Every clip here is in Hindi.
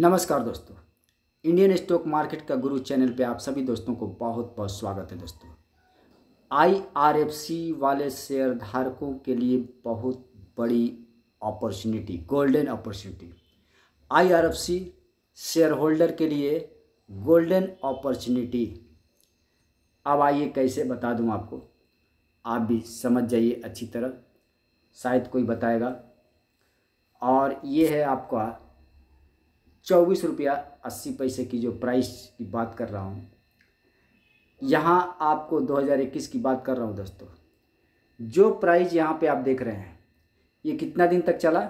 नमस्कार दोस्तों इंडियन स्टॉक मार्केट का गुरु चैनल पे आप सभी दोस्तों को बहुत बहुत स्वागत है दोस्तों आईआरएफसी वाले शेयर धारकों के लिए बहुत बड़ी opportunity golden opportunity IRFC shareholder के लिए गोल्डन अपॉर्चुनिटी अब आइए कैसे बता दूं आपको आप भी समझ जाइए अच्छी तरह शायद कोई बताएगा और ये है आपका चौबीस रुपया अस्सी पैसे की जो प्राइस की बात कर रहा हूँ यहाँ आपको 2021 की बात कर रहा हूँ दोस्तों जो प्राइस यहाँ पे आप देख रहे हैं ये कितना दिन तक चला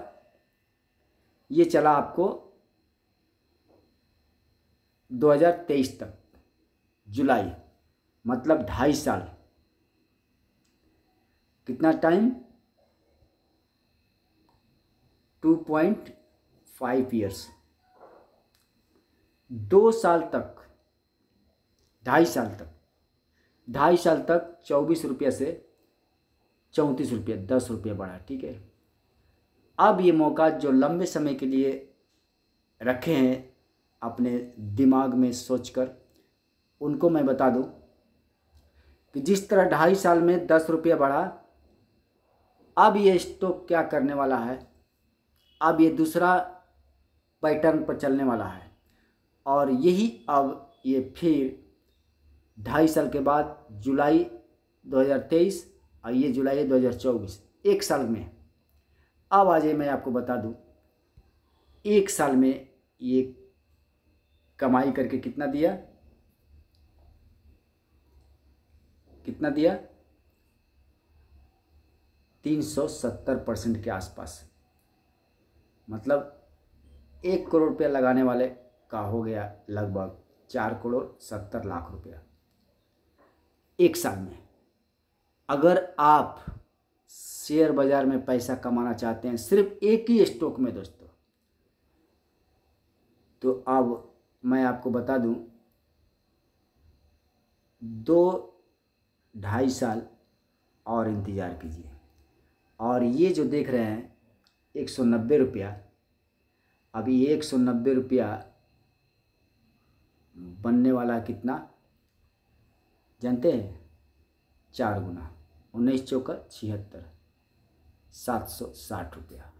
ये चला आपको 2023 तक जुलाई मतलब ढाई साल कितना टाइम 2.5 पॉइंट फाइव ईयर्स दो साल तक ढाई साल तक ढाई साल तक चौबीस रुपये से चौंतीस रुपये दस रुपये बढ़ा ठीक है अब ये मौका जो लंबे समय के लिए रखे हैं अपने दिमाग में सोचकर उनको मैं बता दूं कि जिस तरह ढाई साल में दस रुपये बढ़ा अब ये स्टॉक क्या करने वाला है अब ये दूसरा पैटर्न पर चलने वाला है और यही अब ये फिर ढाई साल के बाद जुलाई 2023 और ये जुलाई है 2024 एक साल में अब आज मैं आपको बता दूं एक साल में ये कमाई करके कितना दिया कितना दिया तीन सौ सत्तर परसेंट के आसपास मतलब एक करोड़ रुपया लगाने वाले का हो गया लगभग चार करोड़ सत्तर लाख रुपया एक साल में अगर आप शेयर बाज़ार में पैसा कमाना चाहते हैं सिर्फ एक ही स्टॉक में दोस्तों तो अब मैं आपको बता दूं दो ढाई साल और इंतज़ार कीजिए और ये जो देख रहे हैं एक सौ नब्बे रुपया अभी एक सौ नब्बे रुपया बनने वाला कितना जानते हैं चार गुना उन्नीस चौका छिहत्तर सात सौ साठ रुपया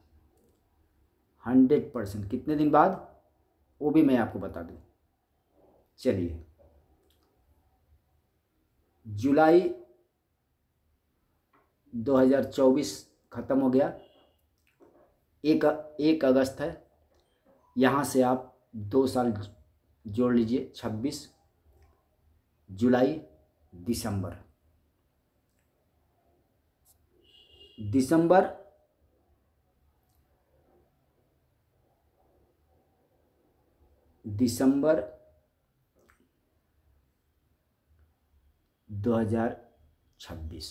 हंड्रेड परसेंट कितने दिन बाद वो भी मैं आपको बता दूँ चलिए जुलाई 2024 ख़त्म हो गया एक एक अगस्त है यहाँ से आप दो साल जोड़ लीजिए छब्बीस जुलाई दिसंबर दिसंबर दिसंबर 2026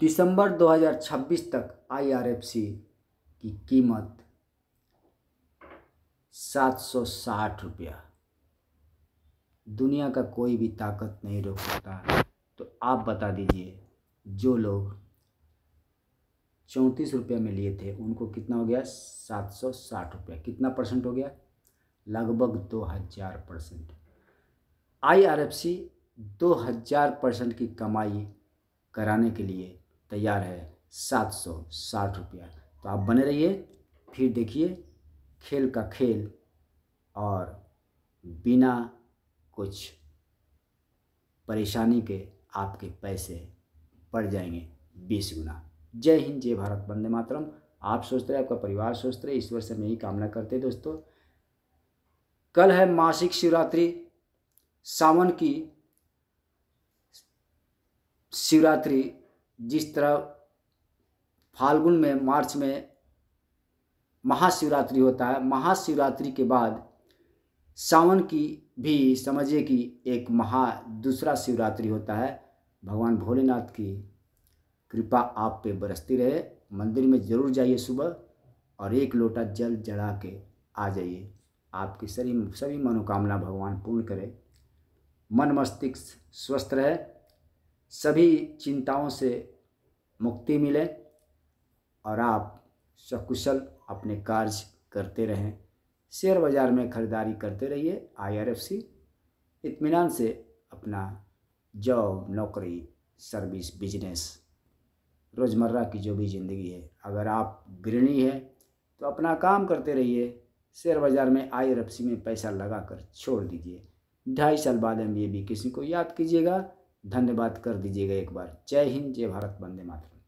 दिसंबर 2026 तक आईआरएफसी की कीमत सात सौ साठ रुपया दुनिया का कोई भी ताकत नहीं रोक सकता तो आप बता दीजिए जो लोग चौंतीस रुपये में लिए थे उनको कितना हो गया सात सौ साठ रुपया कितना परसेंट हो गया लगभग दो हज़ार percent I R F C दो हज़ार परसेंट की कमाई कराने के लिए तैयार है सात सौ साठ रुपया तो आप बने रहिए फिर देखिए खेल का खेल और बिना कुछ परेशानी के आपके पैसे बढ़ जाएंगे बीस गुना जय हिंद जय भारत वंदे मातरम आप सोचते रहे आपका परिवार सोचते रहे ईश्वर से हम यही कामना करते दोस्तों कल है मासिक शिवरात्रि सावन की शिवरात्रि जिस तरह फाल्गुन में मार्च में महाशिवरात्रि होता है महाशिवरात्रि के बाद सावन की भी समझिए कि एक महा दूसरा शिवरात्रि होता है भगवान भोलेनाथ की कृपा आप पे बरसती रहे मंदिर में ज़रूर जाइए सुबह और एक लोटा जल जला के आ जाइए आपकी सभी सभी मनोकामना भगवान पूर्ण करे मन मस्तिष्क स्वस्थ रहे सभी चिंताओं से मुक्ति मिले और आप सकुशल अपने कार्य करते रहें शेयर बाज़ार में ख़रीदारी करते रहिए आईआरएफसी इत्मीनान से अपना जॉब नौकरी सर्विस बिजनेस रोज़मर्रा की जो भी ज़िंदगी है अगर आप गृणी है तो अपना काम करते रहिए शेयर बाज़ार में आई सी में पैसा लगा कर छोड़ दीजिए ढाई साल बाद हम ये भी किसी को याद कीजिएगा धन्यवाद कर दीजिएगा एक बार जय हिंद जय भारत वंदे मातरम